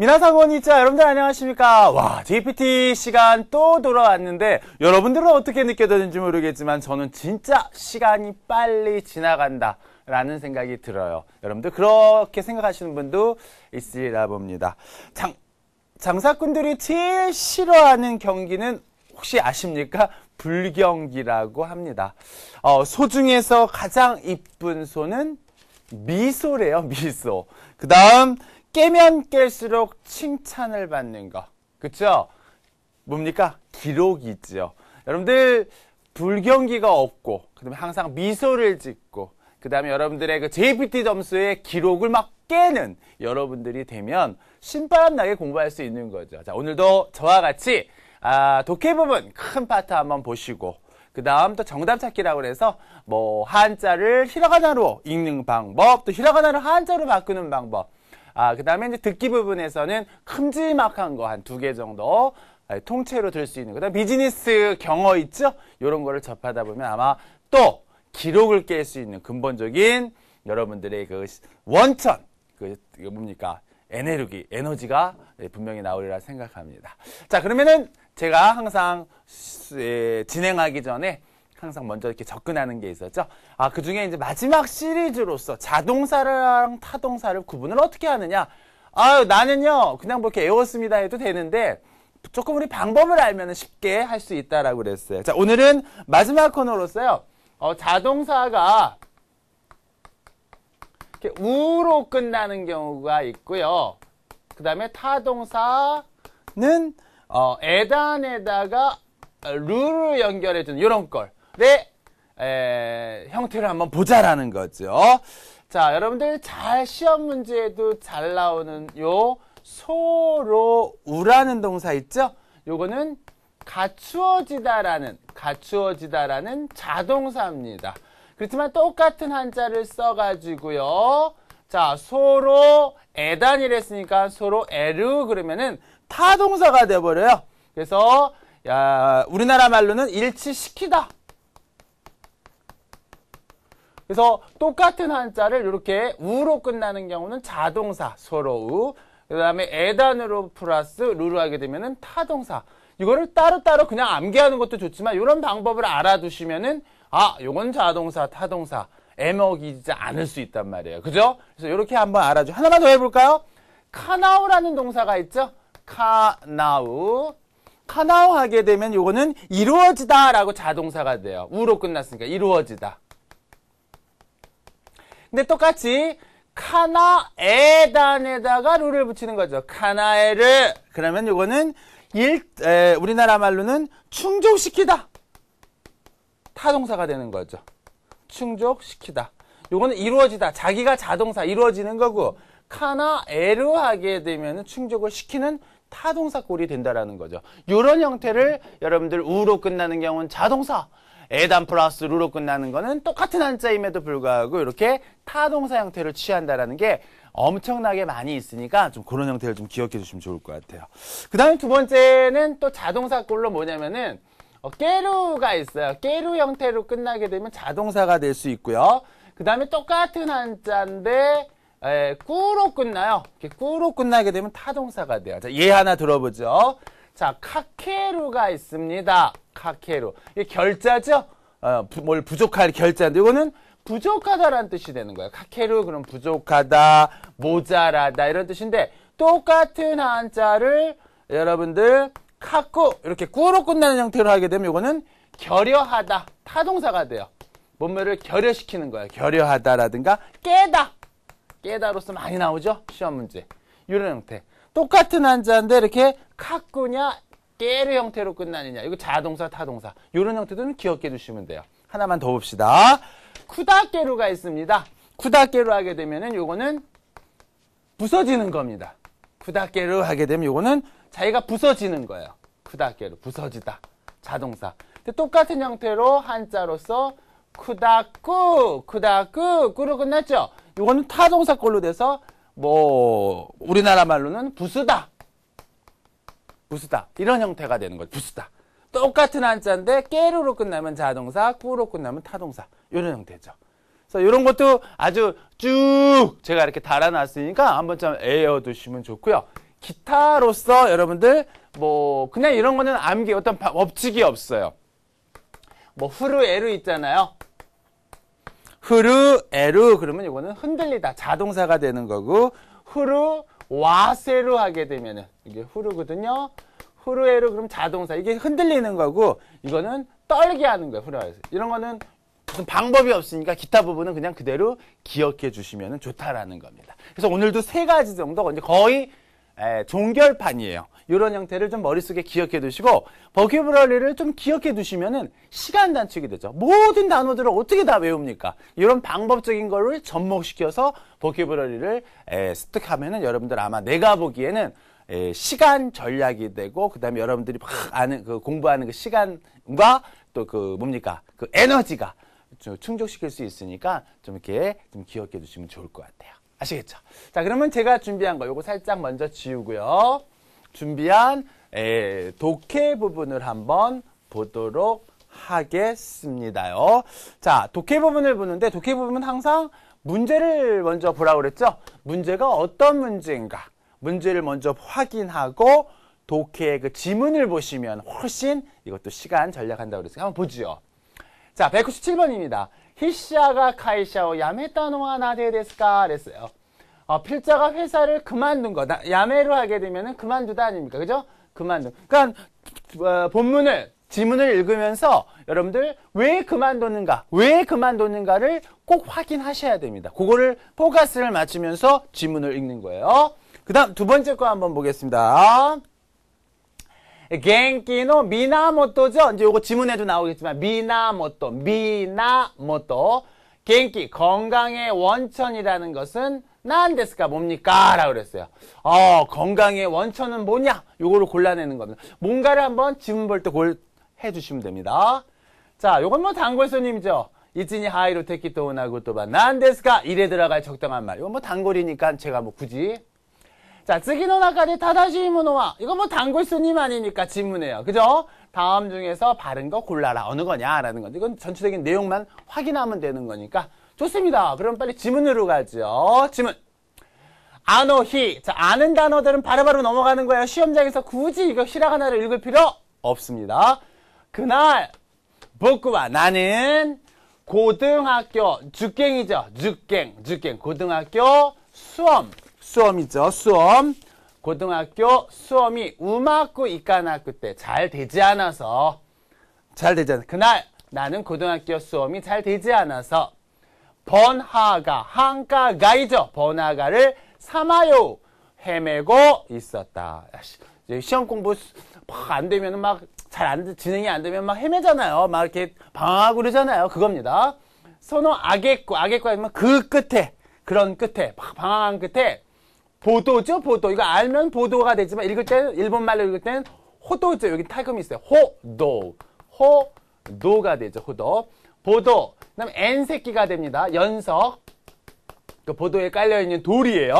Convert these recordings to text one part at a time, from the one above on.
미나상원이자 여러분들 안녕하십니까? 와, GPT 시간 또 돌아왔는데 여러분들은 어떻게 느껴졌는지 모르겠지만 저는 진짜 시간이 빨리 지나간다. 라는 생각이 들어요. 여러분들 그렇게 생각하시는 분도 있으리라 봅니다. 장, 장사꾼들이 제일 싫어하는 경기는 혹시 아십니까? 불경기라고 합니다. 어, 소 중에서 가장 이쁜 소는 미소래요, 미소. 그 다음 깨면 깰수록 칭찬을 받는 거. 그쵸? 뭡니까? 기록이지요. 여러분들, 불경기가 없고, 그 다음에 항상 미소를 짓고, 그 다음에 여러분들의 그 JPT 점수의 기록을 막 깨는 여러분들이 되면 신바람나게 공부할 수 있는 거죠. 자, 오늘도 저와 같이, 아, 독해 부분 큰 파트 한번 보시고, 그 다음 또 정답 찾기라고 해서 뭐 한자를 히라가나로 읽는 방법, 또 히라가나를 한자로 바꾸는 방법, 아, 그 다음에 이제 듣기 부분에서는 큼지막한 거 한 두 개 정도 아, 통째로 들 수 있는 거. 그다음 비즈니스 경어 있죠? 이런 거를 접하다 보면 아마 또 기록을 깰 수 있는 근본적인 여러분들의 그 원천, 그, 이거 뭡니까? 에너지, 에너지가 분명히 나오리라 생각합니다. 자, 그러면은 제가 항상 진행하기 전에 항상 먼저 이렇게 접근하는 게 있었죠. 아, 그 중에 이제 마지막 시리즈로서 자동사랑 타동사를 구분을 어떻게 하느냐. 아유, 나는요, 그냥 뭐 이렇게 외웠습니다 해도 되는데, 조금 우리 방법을 알면 쉽게 할 수 있다라고 그랬어요. 자, 오늘은 마지막 코너로서요, 어, 자동사가 이렇게 우로 끝나는 경우가 있고요. 그 다음에 타동사는 어, 에단에다가 룰을 연결해주는 이런 걸. 의 네. 에, 형태를 한번 보자라는 거죠. 자, 여러분들 잘 시험 문제에도 잘 나오는 요 소로우라는 동사 있죠? 요거는 갖추어지다라는 갖추어지다라는 자동사입니다. 그렇지만 똑같은 한자를 써가지고요. 자, 소로 에단이랬으니까 소로 에르 그러면은 타동사가 돼버려요. 그래서 야, 우리나라 말로는 일치시키다 그래서 똑같은 한자를 이렇게 우로 끝나는 경우는 자동사 서로우 그 다음에 에단으로 플러스 루로 하게 되면은 타동사 이거를 따로따로 그냥 암기하는 것도 좋지만 이런 방법을 알아두시면은 아 요건 자동사 타동사 애먹이지 않을 수 있단 말이에요 그죠? 그래서 이렇게 한번 알아줘 하나만 더 해볼까요? 카나우라는 동사가 있죠? 카나우 카나우 하게 되면 요거는 이루어지다 라고 자동사가 돼요 우로 끝났으니까 이루어지다 근데 똑같이 카나에단에다가 루를 붙이는 거죠. 카나에를 그러면 요거는 일, 에, 우리나라 말로는 충족시키다. 타동사가 되는 거죠. 충족시키다. 요거는 이루어지다. 자기가 자동사 이루어지는 거고 카나에로 하게 되면 충족을 시키는 타동사 꼴이 된다라는 거죠. 이런 형태를 여러분들 우로 끝나는 경우는 자동사 에단 플러스 루로 끝나는 거는 똑같은 한자임에도 불구하고 이렇게 타동사 형태를 취한다라는 게 엄청나게 많이 있으니까 좀 그런 형태를 좀 기억해 주시면 좋을 것 같아요. 그 다음에 두 번째는 또 자동사꼴로 뭐냐면은 어, 깨루가 있어요. 깨루 형태로 끝나게 되면 자동사가 될 수 있고요. 그 다음에 똑같은 한자인데 에, 꾸로 끝나요. 이렇게 꾸로 끝나게 되면 타동사가 돼요. 자, 얘 예 하나 들어보죠. 자, 카케루가 있습니다. 카케루. 이 결자죠? 어, 부, 뭘 부족할 결자인데 이거는 부족하다라는 뜻이 되는 거예요. 카케루 그럼 부족하다, 모자라다 이런 뜻인데 똑같은 한자를 여러분들 카꾸 이렇게 꾸로 끝나는 형태로 하게 되면 이거는 결여하다 타동사가 돼요. 몸매를 결여시키는 거예요. 결여하다라든가 깨다 깨다로서 많이 나오죠 시험 문제 이런 형태. 똑같은 한자인데 이렇게 카꾸냐 깨르 형태로 끝나느냐 이거 자동사 타동사 이런 형태들은 기억해 주시면 돼요 하나만 더 봅시다 쿠다깨루가 있습니다 쿠다깨루 하게 되면은 요거는 부서지는 겁니다 쿠다깨루 하게 되면 요거는 자기가 부서지는 거예요 쿠다깨루 부서지다 자동사 근데 똑같은 형태로 한자로서 쿠다꾸 쿠다꾸 꾸로 끝났죠 요거는 타동사 걸로 돼서 뭐 우리나라 말로는 부스다. 부스다. 이런 형태가 되는 거죠. 부스다. 똑같은 한자인데 깨루로 끝나면 자동사, 꾸로 끝나면 타동사. 이런 형태죠. 그래서 이런 것도 아주 쭉 제가 이렇게 달아놨으니까 한번 쯤애어두시면 좋고요. 기타로서 여러분들 뭐 그냥 이런 거는 암기 어떤 법칙이 없어요. 뭐 후르 에르 있잖아요. 흐르 에르 그러면 이거는 흔들리다 자동사가 되는 거고 흐르 와세르 하게 되면은 이게 흐르거든요. 흐르 에르 그럼 자동사 이게 흔들리는 거고 이거는 떨게 하는 거예요. 흐르에서 이런 거는 무슨 방법이 없으니까 기타 부분은 그냥 그대로 기억해 주시면 좋다라는 겁니다. 그래서 오늘도 세 가지 정도 이 거의 종결판이에요. 이런 형태를 좀 머릿속에 기억해 두시고 버큐브러리를 좀 기억해 두시면은 시간 단축이 되죠. 모든 단어들을 어떻게 다 외웁니까? 이런 방법적인 거를 접목시켜서 버큐브러리를 습득하면은 여러분들 아마 내가 보기에는 에, 시간 전략이 되고 그다음에 여러분들이 막 아는 그 공부하는 그 시간과 또 그 뭡니까 그 에너지가 충족시킬 수 있으니까 좀 이렇게 좀 기억해 두시면 좋을 것 같아요. 아시겠죠? 자 그러면 제가 준비한 거 요거 살짝 먼저 지우고요. 준비한 에, 독해 부분을 한번 보도록 하겠습니다요. 자, 독해 부분을 보는데 독해 부분은 항상 문제를 먼저 보라고 그랬죠? 문제가 어떤 문제인가? 문제를 먼저 확인하고 독해의 그 지문을 보시면 훨씬 이것도 시간 전략한다고 그랬어요. 한번 보죠요 자, 197번입니다. 히시아가 카이샤오 야메타노와 나데데스까 그랬어요. 어, 필자가 회사를 그만둔 거. 나, 야매로 하게 되면은 그만두다 아닙니까? 그죠? 그만둔. 그러니까 어, 본문을 지문을 읽으면서 여러분들 왜 그만뒀는가, 왜 그만뒀는가를 꼭 확인하셔야 됩니다. 그거를 포커스를 맞추면서 지문을 읽는 거예요. 그 다음 두 번째 거 한번 보겠습니다. 갱키노 미나모토죠? 이제 요거 지문에도 나오겠지만 미나모토, 미나모토. 갱키, 건강의 원천이라는 것은 난데스까 뭡니까? 라고 그랬어요. 어, 건강의 원천은 뭐냐? 요거를 골라내는 겁니다. 뭔가를 한번 지문 볼 때 골 해주시면 됩니다. 자, 요건 뭐 단골 손님이죠. 이치니 하이로 테키 또나고 또바 난데스까 이래 들어갈 적당한 말. 이건 뭐 단골이니까 제가 뭐 굳이. 자, 쓰기노나까지 타다시이모노와 이건 뭐 단골 손님 아니니까 질문해요. 그죠? 다음 중에서 바른 거 골라라. 어느 거냐라는 건데 이건 전체적인 내용만 확인하면 되는 거니까 좋습니다. 그럼 빨리 지문으로 가죠. 지문. 아노, 히. 자, 아는 단어들은 바로바로 바로 넘어가는 거예요. 시험장에서 굳이 이거 히라가나를 읽을 필요 없습니다. 그날, 복구와 나는 고등학교, 주갱이죠. 주갱, 주갱. 고등학교 수험. 수험이죠. 수험. 고등학교 수험이 우마쿠 이카나쿠 때잘 되지 않아서 잘 되지 않아. 그날 나는 고등학교 수험이 잘 되지 않아서 번화가, 한가가이죠. 번화가를 삼아요. 헤매고 있었다. 시험 공부 안 되면 막 잘 안, 진행이 안 되면 막 헤매잖아요. 막 이렇게 방황하고 그러잖아요. 그겁니다. 선호 악액과, 악액과 하면 그 끝에, 그런 끝에, 방황한 끝에 보도죠, 보도. 이거 알면 보도가 되지만 읽을 때는, 일본말로 읽을 때는 호도죠. 여기 탈금이 있어요. 호도. 호도가 되죠, 호도. 보도. 그다음 N새끼가 됩니다. 연석. 그 보도에 깔려있는 돌이에요.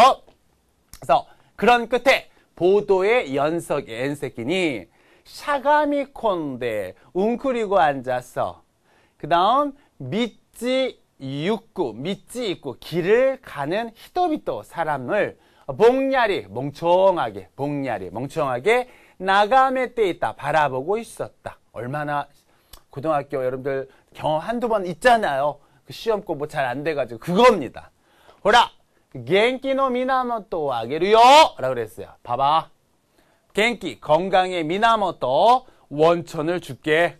그래서 그런 끝에 보도의 연석 의 N새끼니 샤가미 콘데 웅크리고 앉았어. 그 다음 믿지 육구, 믿지 있고 길을 가는 히도비또 사람을 봉야리 멍청하게, 봉야리 멍청하게 나가메때 있다, 바라보고 있었다. 얼마나 고등학교 여러분들 경험 한두 번 있잖아요. 그 시험 공부 뭐 잘 안 돼가지고 그겁니다. 호라! 겐키노 미나모토 아게루요! 라고 그랬어요. 봐봐. 겐키, 건강의 미나모토, 원천을 줄게.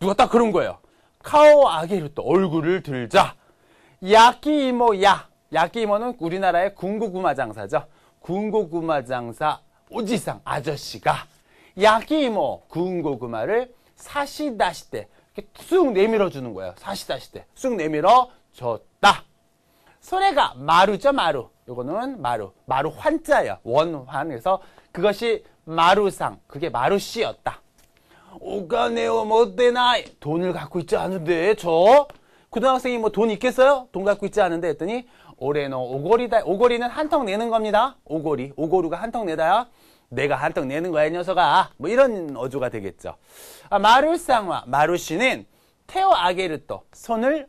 누가 딱 그런 거예요. 카오 아게루토, 얼굴을 들자. 야끼이모야. 야끼이모는 우리나라의 군고구마 장사죠. 군고구마 장사 오지상 아저씨가 야끼이모 군고구마를 사시다시 때 이렇게 쑥 내밀어 주는 거예요. 사시다시 때. 쑥 내밀어 줬다. 소래가 마루죠, 마루. 요거는 마루. 마루 환자예요 원환에서 그것이 마루상. 그게 마루씨였다. 오가네오 못되나이. 돈을 갖고 있지 않은데, 저? 고등학생이 뭐 돈 있겠어요? 돈 갖고 있지 않은데 했더니 올해는 오거리다. 오거리는 한턱 내는 겁니다. 오거리. 오거루가 한턱 내다야. 내가 한턱 내는 거야 이 녀석아 뭐 이런 어조가 되겠죠 아, 마루상화 마루씨는 테오 아게르또 손을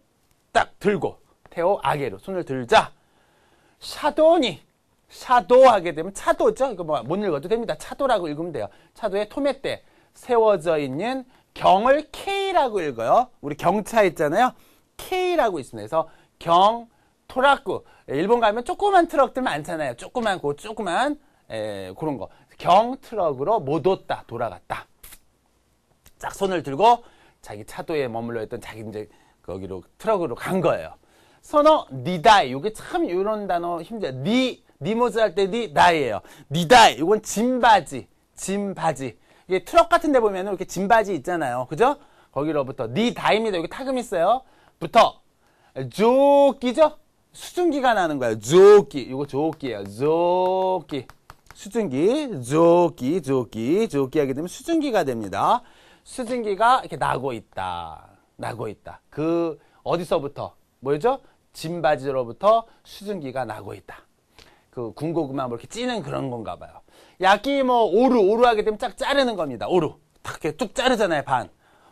딱 들고 테오 아게르 손을 들자 샤도니 샤도 하게 되면 차도죠 이거 뭐 못 읽어도 됩니다 차도라고 읽으면 돼요 차도에 토메때 세워져 있는 경을 K라고 읽어요 우리 경차 있잖아요 K라고 있습니다 그래서 경 토라쿠 일본 가면 조그만 트럭들 많잖아요 조그만 고 조그만 에, 그런 거경 트럭으로 못 왔다 돌아갔다. 딱 손을 들고 자기 차도에 머물러 있던 자기 이제 거기로 트럭으로 간 거예요. 선어 니다이 이게 참 이런 단어 힘들어. 니 니모즈 할 때 니다이예요. 니다이 이건 짐바지 짐바지 이게 트럭 같은 데 보면 이렇게 짐바지 있잖아요. 그죠? 거기로부터 니다입니다. 여기 타금 있어요. 부터 조끼죠? 수증기가 나는 거예요. 조끼. 이거 조끼예요. 조끼. 수증기, 조기, 조기, 조기 하게 되면 수증기가 됩니다. 수증기가 이렇게 나고 있다. 나고 있다. 그 어디서부터? 뭐였죠? 진바지로부터 수증기가 나고 있다. 그 군고구마 뭐 이렇게 찌는 그런 건가 봐요. 약이 뭐 오루, 오루 하게 되면 쫙 자르는 겁니다. 오루. 탁 이렇게 쭉 자르잖아요, 반.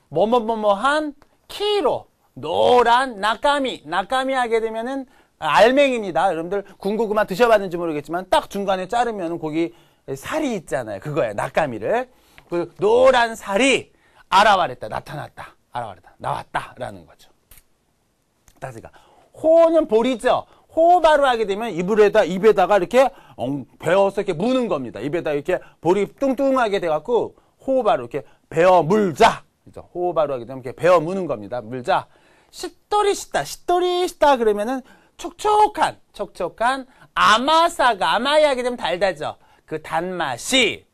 뭐뭐뭐뭐 한 키로 노란 낙까미낙까미 하게 되면은 알맹입니다. 여러분들 군고구마 드셔봤는지 모르겠지만 딱 중간에 자르면 고기 살이 있잖아요. 그거예요. 낙가미를. 그 노란 살이 알아와랬다. 나타났다. 알아와랬다. 나왔다라는 거죠. 따지가 호는 볼이죠. 호바로 하게 되면 이불에다 입에다가 이렇게 엉, 베어서 이렇게 무는 겁니다. 입에다 이렇게 볼이 뚱뚱하게 돼갖고 호바로 이렇게 베어 물자. 호바로 하게 되면 이렇게 베어 무는 겁니다. 물자. 싯돌이 싯다. 싯돌이 싯다 그러면은 촉촉한 촉촉한 아마사가 아마야 하게 되면 달달죠그 단맛이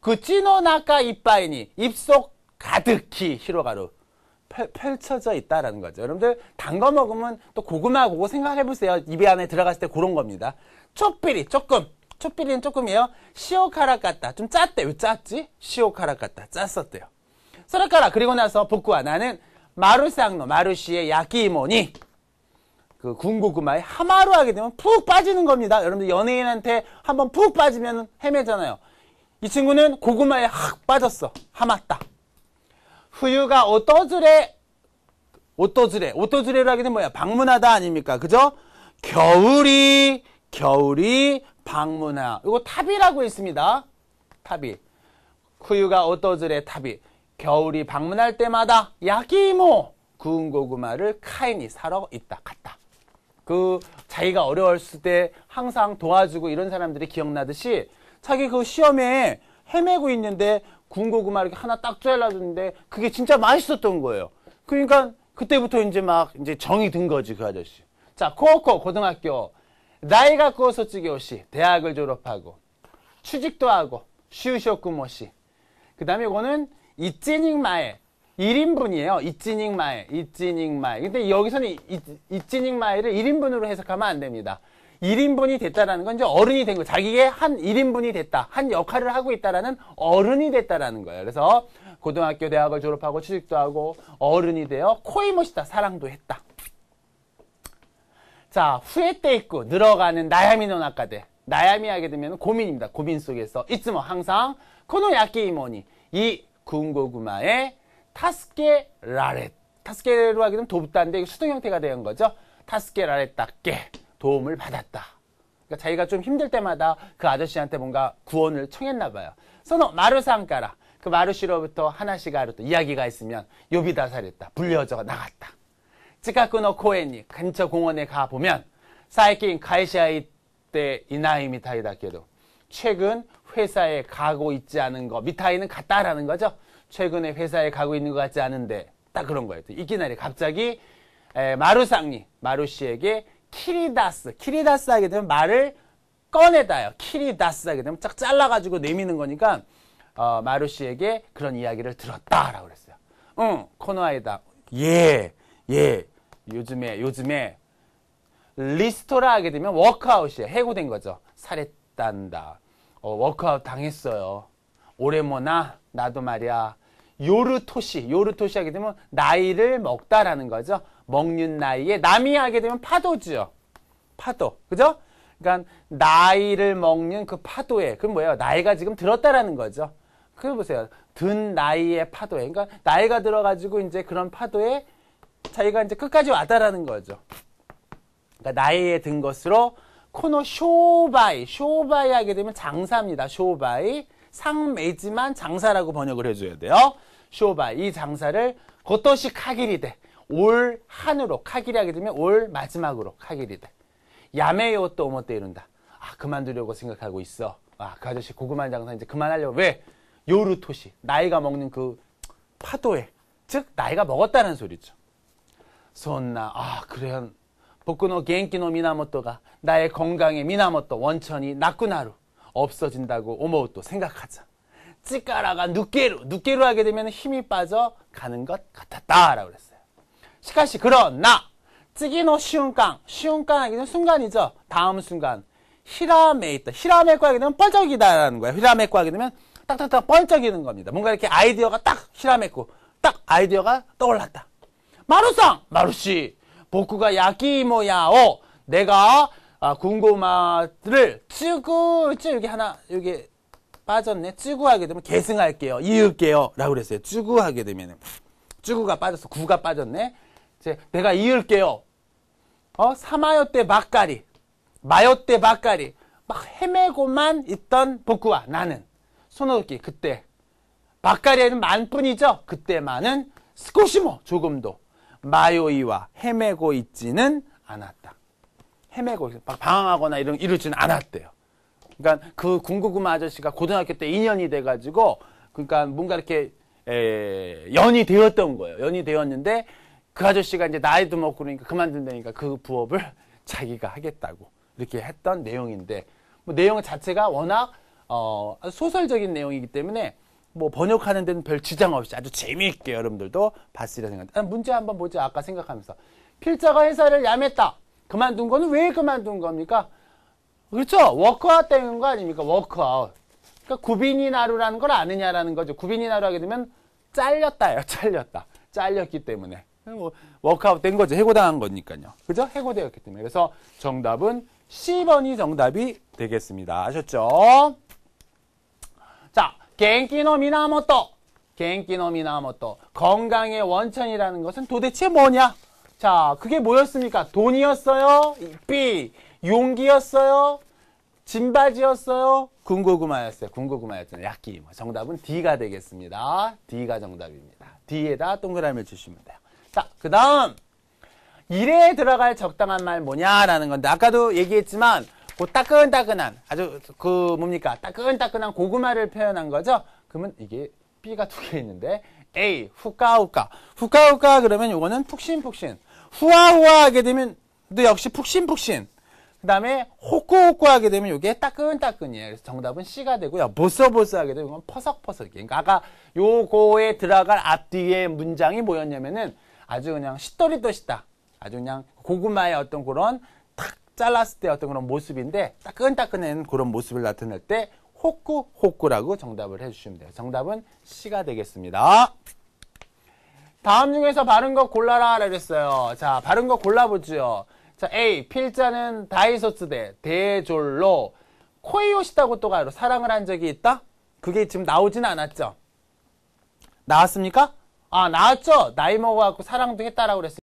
그 찌노나카 이빠이니 입속 가득히 히로가루 펼, 쳐져 있다라는 거죠. 여러분들 단거 먹으면 또 고구마 고거 생각해 보세요. 입에 안에 들어갔을 때 그런 겁니다. 촛삐리 조금 촛삐리는 조금이에요. 시오카라 같다. 좀 짰대. 왜 짰지? 시오카라 같다. 짰었대요. 소라카라 그리고 나서 복구와 나는 마루상노 마루시의 야끼이모니 그 군고구마에 하마로 하게 되면 푹 빠지는 겁니다. 여러분들 연예인한테 한번 푹 빠지면 헤매잖아요. 이 친구는 고구마에 확 빠졌어. 하마다 후유가 오떠즈레, 오떠즈레, 오떠즈레를 하게 되면 뭐야? 방문하다 아닙니까? 그죠? 겨울이, 겨울이 방문하. 이거 탑이라고 있습니다. 탑이. 후유가 오떠즈레 탑이. 겨울이 방문할 때마다 야기모 구운 뭐? 고구마를 카인이 사러 있다 갔다. 그 자기가 어려웠을 때 항상 도와주고 이런 사람들이 기억나듯이 자기 그 시험에 헤매고 있는데 군고구마 이렇게 하나 딱 잘라줬는데 그게 진짜 맛있었던 거예요. 그러니까 그때부터 이제 막 이제 정이 든 거지 그 아저씨. 자 코코 고등학교 나이가 커서 찌개오시 대학을 졸업하고 취직도 하고 쉬우쇼꾸모시 그 다음에 이거는 이찌닝마에 1인분이에요. 이찌닝마에이찌닝마에 근데 여기서는 이찌닝마에를 1인분으로 해석하면 안 됩니다. 1인분이 됐다라는 건 이제 어른이 된 거. 자기의 한 1인분이 됐다. 한 역할을 하고 있다라는 어른이 됐다라는 거예요. 그래서 고등학교 대학을 졸업하고 취직도 하고 어른이 되어 코이 멋있다. 사랑도 했다. 자, 후회때 있고 늘어가는 나야미 노나까데 나야미 하게 되면 고민입니다. 고민 속에서. 이쯤 항상 코노야끼 이모니 이궁고구마의 타스케 라렛. 타스케로 하기 되면 도부다인데 수동 형태가 되는 거죠. 타스케 라렛답게 도움을 받았다. 그러니까 자기가 좀 힘들 때마다 그 아저씨한테 뭔가 구원을 청했나 봐요. 선호 마루상가라. 그 마루시로부터 하나씩 하루또 이야기가 있으면 요비 다살했다. 불려져 나갔다. 지카쿠노 코엔이 근처 공원에 가보면 사이킹 가이시아이 때 이나이 미타이다 께도 최근 회사에 가고 있지 않은 거 미타이는 갔다라는 거죠. 최근에 회사에 가고 있는 것 같지 않은데 딱 그런 거예요. 이기나리 갑자기 마루상리 마루씨에게 키리다스 키리다스 하게 되면 말을 꺼내다요. 키리다스 하게 되면 쫙 잘라가지고 내미는 거니까 어, 마루씨에게 그런 이야기를 들었다라고 그랬어요. 응 코노아이다. 예 예. 요즘에 요즘에 리스토라 하게 되면 워크아웃이에요. 해고된 거죠. 살했단다. 어, 워크아웃 당했어요. 오레모나 나도 말이야 요르토시, 요르토시 하게 되면 나이를 먹다라는 거죠. 먹는 나이에 남이 하게 되면 파도죠 파도. 그죠? 그러니까 나이를 먹는 그 파도에 그럼 뭐예요? 나이가 지금 들었다라는 거죠. 그걸 보세요. 든 나이의 파도에. 그러니까 나이가 들어 가지고 이제 그런 파도에 자기가 이제 끝까지 왔다라는 거죠. 그러니까 나이에 든 것으로 코노 쇼바이, 쇼바이 하게 되면 장사입니다. 쇼바이. 상매지만 장사라고 번역을 해줘야 돼요. 쇼바 이 장사를 고토시 카기리데 올 한으로 카기리 하게 되면 올 마지막으로 카기리데 야매요 또 오모떼 이룬다 아 그만두려고 생각하고 있어 아 그 아저씨 고구마 장사 이제 그만하려고 왜 요루토시 나이가 먹는 그 파도에 즉 나이가 먹었다는 소리죠 손나 아 그래 복근노 겐키노 미나모토가 나의 건강의 미나모토 원천이 낙구나루 없어진다고 오모또 생각하자 찌까라가 抜ける抜ける하게 되면 힘이 빠져 가는 것 같았다. 라고 그랬어요. 시카시, 그러나, 찌기노 시운깡, 시운깡 하기되 순간이죠. 다음 순간. 히라메 있다. 히라메코 하게 되면 펄쩍이다라는 거예요. 히라메코 하게 되면 딱딱딱 번쩍이는 겁니다. 뭔가 이렇게 아이디어가 딱 히라메코, 딱 아이디어가 떠올랐다. 마루상, 마루씨, 복구가 야기모야오, 내가 아, 군고마를 쭈구, 쭈, 여기 하나, 여기 빠졌네. 쭈구하게 되면 계승할게요. 이을게요. 라고 그랬어요. 쭈구하게 되면은. 쭈구가 빠졌어. 구가 빠졌네. 이제 내가 이을게요. 어? 사마요 때 막가리. 마요 때 막가리. 막 헤매고만 있던 복구와 나는. 손오기 그때. 막가리에는 만뿐이죠. 그때만은 스코시모 조금도 마요이와 헤매고 있지는 않았다. 헤매고 막 방황하거나 이런 이러지는 않았대요. 그러니까 그 군고구마 아저씨가 고등학교 때 인연이 돼가지고 그러니까 뭔가 이렇게 에, 연이 되었던 거예요. 연이 되었는데 그 아저씨가 이제 나이도 먹고 그러니까 그만둔다니까 그 부업을 자기가 하겠다고 이렇게 했던 내용인데 뭐 내용 자체가 워낙 어, 소설적인 내용이기 때문에 뭐 번역하는 데는 별 지장 없이 아주 재미있게 여러분들도 봤으리라 생각합니다. 아, 문제 한번 보죠 아까 생각하면서 필자가 회사를 야맸다. 그만둔 거는 왜 그만둔 겁니까? 그렇죠? 워크아웃 되는 거 아닙니까? 워크아웃. 그러니까 구빈이 나루라는 걸 아느냐라는 거죠. 구빈이 나루 하게 되면 잘렸다요. 잘렸다. 잘렸기 때문에. 뭐 워크아웃 된 거죠. 해고당한 거니까요. 그죠? 해고되었기 때문에. 그래서 정답은 C번이 정답이 되겠습니다. 아셨죠? 자, 갱키노 미나모토. 갱키노 미나모토. 건강의 원천이라는 것은 도대체 뭐냐? 자, 그게 뭐였습니까? 돈이었어요? B. 용기였어요? 진바지였어요? 군고구마였어요. 군고구마였잖아요. 약기. 뭐 정답은 D가 되겠습니다. D가 정답입니다. D에다 동그라미를 주시면 돼요. 자, 그 다음. 일에 들어갈 적당한 말 뭐냐라는 건데, 아까도 얘기했지만, 그 따끈따끈한, 아주 그 뭡니까? 따끈따끈한 고구마를 표현한 거죠? 그러면 이게 B가 두 개 있는데, A, 후까후까. 후까후까 그러면 이거는 푹신푹신. 후아후아 하게 되면, 또 역시 푹신푹신. 그 다음에 호꾸호꾸 하게 되면 이게 따끈따끈이에요. 그래서 정답은 C가 되고요. 보스보스 하게 되면 이건 퍼석퍼석이에요. 그러니까 아까 요거에 들어갈 앞뒤에 문장이 뭐였냐면은 아주 그냥 시떠리떠시다. 아주 그냥 고구마의 어떤 그런 탁 잘랐을 때 어떤 그런 모습인데 따끈따끈한 그런 모습을 나타낼 때 호꾸호꾸라고 정답을 해주시면 돼요. 정답은 C가 되겠습니다. 다음 중에서 바른 거 골라라 그랬어요. 자, 바른 거 골라보죠. 자, A. 필자는 다이소스 대 대졸로 코이오시다고 또가로 사랑을 한 적이 있다? 그게 지금 나오진 않았죠? 나왔습니까? 아, 나왔죠? 나이 먹어갖고 사랑도 했다라고 그랬어요.